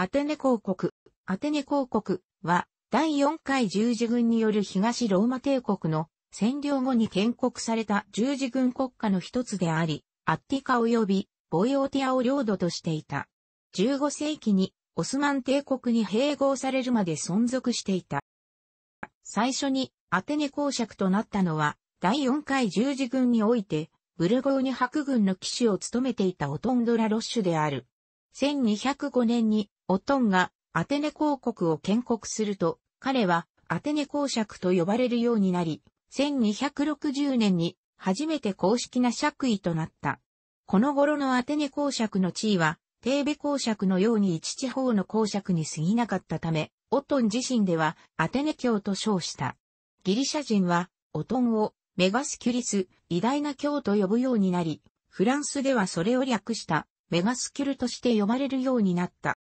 アテネ公国、アテネ公国は、第4回十字軍による東ローマ帝国の占領後に建国された十字軍国家の一つであり、アッティカ及びボイオティアを領土としていた。15世紀にオスマン帝国に併合されるまで存続していた。最初にアテネ公爵となったのは、第4回十字軍において、ブルゴーニ白軍の騎士を務めていたオトンドラ・ロッシュである。1205年にオトンがアテネ公国を建国すると、彼はアテネ公爵と呼ばれるようになり、1260年に初めて公式な爵位となった。この頃のアテネ公爵の地位は、テーベ公爵のように一地方の公爵に過ぎなかったため、オトン自身ではアテネ教と称した。ギリシャ人は、オトンをメガスキュリス、偉大な教と呼ぶようになり、フランスではそれを略したメガスキュルとして呼ばれるようになった。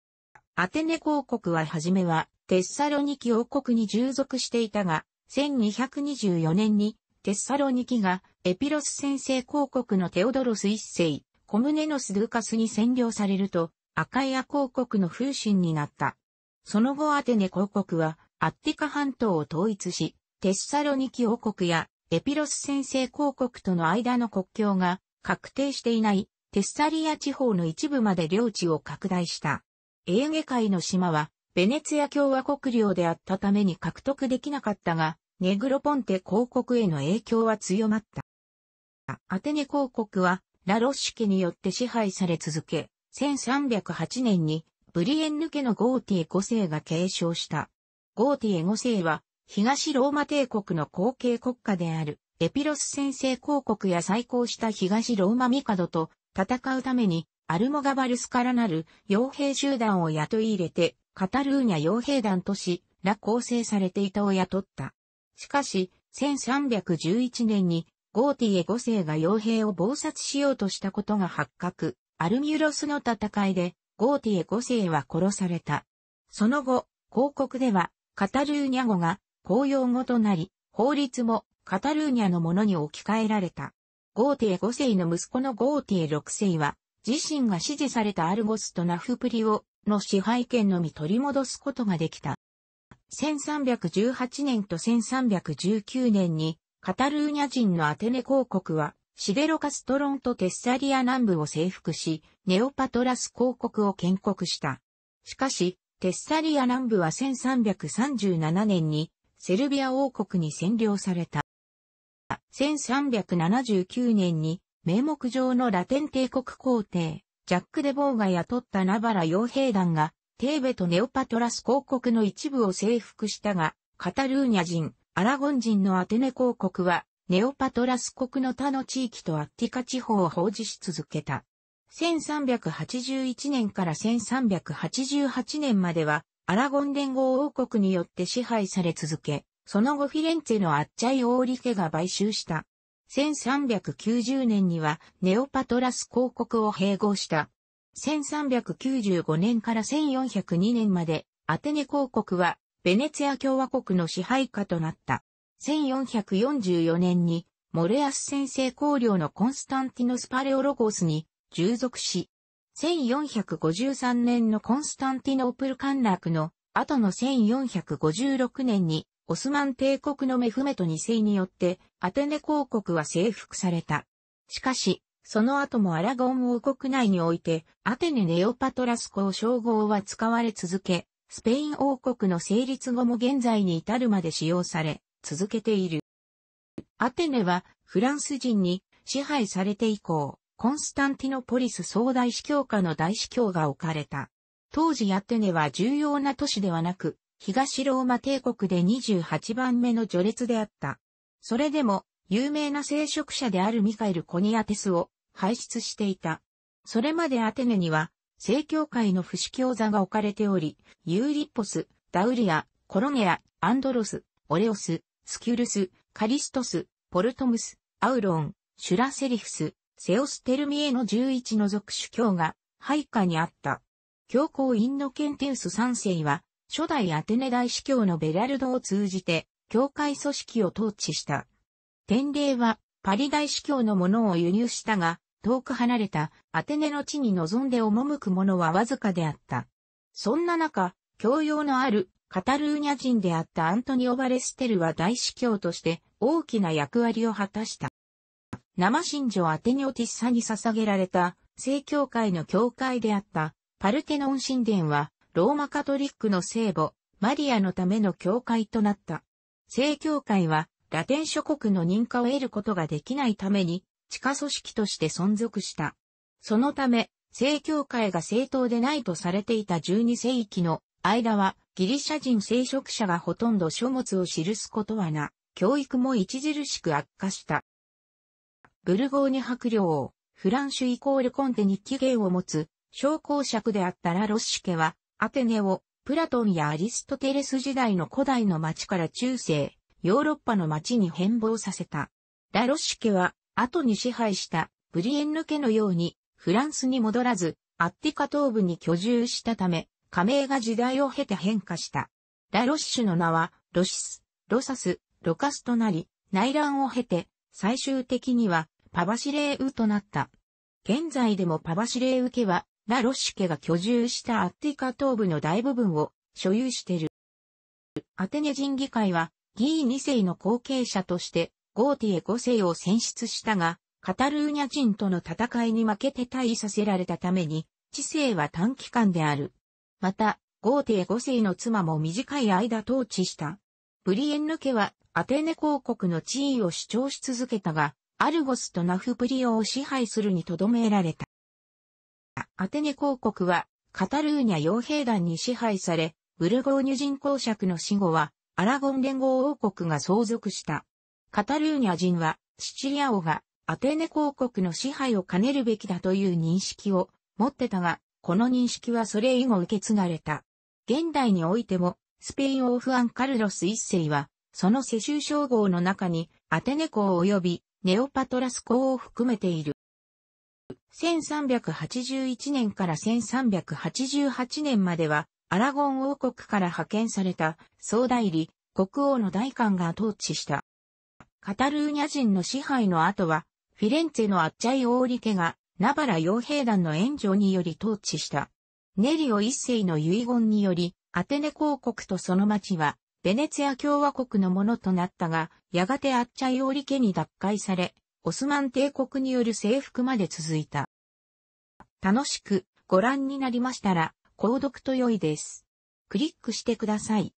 アテネ公国ははじめはテッサロニキ王国に従属していたが、1224年にテッサロニキがエピロス先制公国のテオドロス一世、コムネノス・ドゥカスに占領されると、アカイア公国の風神になった。その後アテネ公国はアッティカ半島を統一し、テッサロニキ王国やエピロス先制公国との間の国境が確定していないテッサリア地方の一部まで領地を拡大した。エーゲ海の島は、ベネツィア共和国領であったために獲得できなかったが、ネグロポンテ公国への影響は強まった。アテネ公国は、ラロッシュ家によって支配され続け、1308年に、ブリエンヌ家のゴーティエ5世が継承した。ゴーティエ5世は、東ローマ帝国の後継国家である、エピロス先生公国や再興した東ローマ帝と戦うために、アルモガバルスからなる傭兵集団を雇い入れて、カタルーニャ傭兵団とし、ら構成されていたを雇った。しかし、1311年に、ゴーティエ5世が傭兵を謀殺しようとしたことが発覚。アルミュロスの戦いで、ゴーティエ5世は殺された。その後、広告では、カタルーニャ語が公用語となり、法律もカタルーニャのものに置き換えられた。ゴーテ5世の息子のゴーテ6世は、自身が支持されたアルゴスとナフプリオの支配権のみ取り戻すことができた。1318年と1319年に、カタルーニャ人のアテネ公国は、シデロカストロンとテッサリア南部を征服し、ネオパトラス公国を建国した。しかし、テッサリア南部は1337年に、セルビア王国に占領された。は1379年に名目上のラテン帝国皇帝、ジャック・デ・ボーが雇ったナバラ傭兵団が、テーベとネオパトラス公国の一部を征服したが、カタルーニャ人、アラゴン人のアテネ公国は、ネオパトラス国の他の地域とアッティカ地方を放置し続けた。1381年から1388年までは、アラゴン連合王国によって支配され続け、その後フィレンツェのアッチャイオーリケが買収した。1390年にはネオパトラス公国を併合した。1395年から1402年までアテネ公国はベネツィア共和国の支配下となった。1444年にモレアス先生公領のコンスタンティノスパレオロゴスに従属し、1453年のコンスタンティノープル陥落の後の1456年にオスマン帝国のメフメト2世によって、アテネ公国は征服された。しかし、その後もアラゴン王国内において、アテネネオパトラス公称号は使われ続け、スペイン王国の成立後も現在に至るまで使用され、続けている。アテネは、フランス人に支配されて以降、コンスタンティノポリス総大司教下の大司教が置かれた。当時アテネは重要な都市ではなく、東ローマ帝国で28番目の序列であった。それでも、有名な聖職者であるミカエル・コニアテスを輩出していた。それまでアテネには、聖教会の不死教座が置かれており、ユーリッポス、ダウリア、コロネア、アンドロス、オレオス、スキュルス、カリストス、ポルトムス、アウロン、シュラセリフス、セオステルミエの11の属主教が配下にあった。教皇インノケンテウス3世は初代アテネ大司教のベラルドを通じて、教会組織を統治した。典礼は、パリ大司教のものを輸入したが、遠く離れたアテネの地に望んで赴くものはわずかであった。そんな中、教養のあるカタルーニャ人であったアントニオ・バレステルは大司教として大きな役割を果たした。生信条アテニオティッサに捧げられた聖教会の教会であったパルテノン神殿はローマカトリックの聖母、マリアのための教会となった。聖教会は、ラテン諸国の認可を得ることができないために、地下組織として存続した。そのため、正教会が正当でないとされていた12世紀の間は、ギリシャ人聖職者がほとんど書物を記すことはな、教育も著しく悪化した。ブルゴーニュ伯領王、フランシュイコールコンテに起源を持つ、商工爵であったラロッシュ家は、アテネをプラトンやアリストテレス時代の古代の町から中世、ヨーロッパの町に変貌させた。ラロッシュ家は後に支配したブリエンヌ家のようにフランスに戻らずアッティカ東部に居住したため、加盟が時代を経て変化した。ラロッシュの名はロシス、ロサス、ロカスとなり、内乱を経て最終的にはパバシレーウとなった。現在でもパバシレーウ家はラ・ロシケ家が居住したアッティカ東部の大部分を所有している。アテネ人議会は、ギー2世の後継者として、ゴーティエ5世を選出したが、カタルーニャ人との戦いに負けて退位させられたために、知性は短期間である。また、ゴーティエ5世の妻も短い間統治した。ブリエンヌ家はアテネ公国の地位を主張し続けたが、アルゴスとナフプリオを支配するにとどめられた。アテネ公国は、カタルーニャ傭兵団に支配され、ブルゴーニュ人公爵の死後は、アラゴン連合王国が相続した。カタルーニャ人は、シチリア王が、アテネ公国の支配を兼ねるべきだという認識を持ってたが、この認識はそれ以後受け継がれた。現代においても、スペイン王フアン・カルロス一世は、その世襲称号の中に、アテネ公及びネオパトラス公を含めている。1381年から1388年までは、アラゴン王国から派遣された総代理、国王の大官が統治した。カタルーニャ人の支配の後は、フィレンツェのアッチャイオーリ家が、ナバラ傭兵団の援助により統治した。ネリオ一世の遺言により、アテネ公国とその町は、ベネツィア共和国のものとなったが、やがてアッチャイオーリ家に奪回され、オスマン帝国による征服まで続いた。楽しくご覧になりましたら、購読と良いです。クリックしてください。